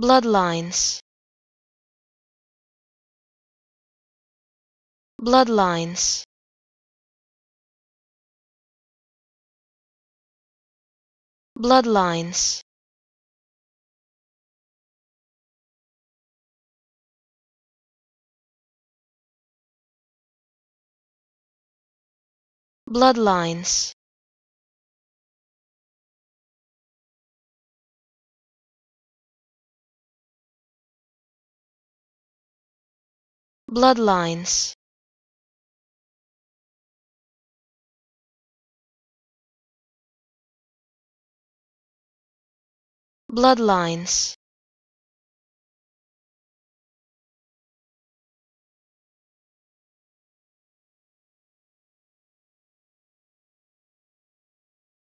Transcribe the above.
bloodlines bloodlines bloodlines bloodlines bloodlines bloodlines